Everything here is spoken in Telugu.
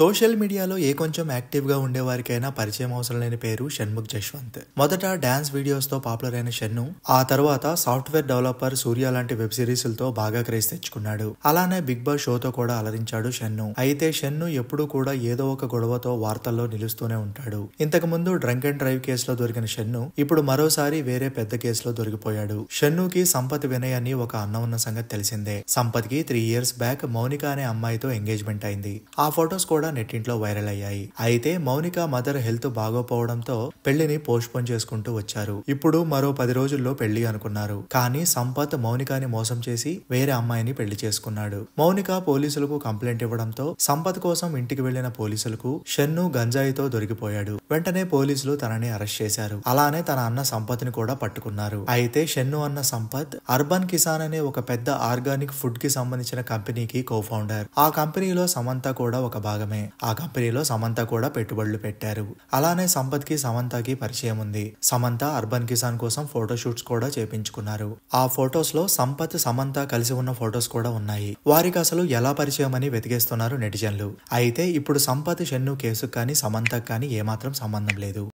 సోషల్ మీడియాలో ఏ కొంచెం యాక్టివ్గా ఉండేవారికైనా పరిచయం అవసరం లేని పేరు షణ్ముఖ్ జశ్వంత్ మొదట డాన్స్ వీడియోస్తో పాపులర్ అయిన షన్ను ఆ తర్వాత సాఫ్ట్వేర్ డెవలపర్ సూర్య లాంటి వెబ్ సిరీస్లతో బాగా క్రేజ్ తెచ్చుకున్నాడు అలానే బిగ్ బాస్ షోతో కూడా అలరించాడు షన్ను అయితే షన్ను ఎప్పుడూ కూడా ఏదో ఒక గొడవతో వార్తల్లో నిలుస్తూనే ఉంటాడు ఇంతకు ముందు డ్రంక్ అండ్ డ్రైవ్ కేసులో దొరికిన షన్ను ఇప్పుడు మరోసారి వేరే పెద్ద కేసులో దొరికిపోయాడు షన్నుకి సంపత్ వినయ్ అని ఒక అన్న ఉన్న సంగతి తెలిసిందే సంపత్కి త్రీ ఇయర్స్ బ్యాక్ మౌనిక అనే అమ్మాయితో ఎంగేజ్మెంట్ అయింది ఆ ఫొటోస్ కూడా నెట్టింట్లో వైరల్ అయ్యాయి అయితే మౌనిక మదర్ హెల్త్ బాగోపోవడంతో పెళ్లిని పోస్ట్పోన్ చేసుకుంటూ వచ్చారు ఇప్పుడు మరో పది రోజుల్లో పెళ్లి అనుకున్నారు కానీ సంపత్ మౌనికాని మోసం చేసి వేరే అమ్మాయిని పెళ్లి చేసుకున్నాడు మౌనిక పోలీసులకు కంప్లైంట్ ఇవ్వడంతో సంపత్ కోసం ఇంటికి వెళ్లిన పోలీసులకు షన్ను గంజాయితో దొరికిపోయాడు వెంటనే పోలీసులు తనని అరెస్ట్ చేశారు అలానే తన అన్న సంపత్ ని కూడా పట్టుకున్నారు అయితే షన్ను అన్న సంపత్ అర్బన్ కిసాన్ అనే ఒక పెద్ద ఆర్గానిక్ ఫుడ్ కి సంబంధించిన కంపెనీకి కోఫౌండర్ ఆ కంపెనీలో సమంత కూడా ఒక భాగం మాత్రమే ఆ కంపెనీలో సమంత కూడా పెట్టుబడులు పెట్టారు అలానే సంపత్ కి సమంతకి పరిచయం ఉంది సమంత అర్బన్ కిసాన్ కోసం ఫోటోషూట్స్ కూడా చేపించుకున్నారు ఆ ఫొటోస్ లో సంపత్ సమంత కలిసి ఉన్న ఫొటోస్ కూడా ఉన్నాయి వారికి అసలు ఎలా పరిచయం అని వెతికేస్తున్నారు నెటిజన్లు అయితే ఇప్పుడు సంపత్ షన్ను కేసుకు కానీ సమంతకు కానీ ఏమాత్రం సంబంధం లేదు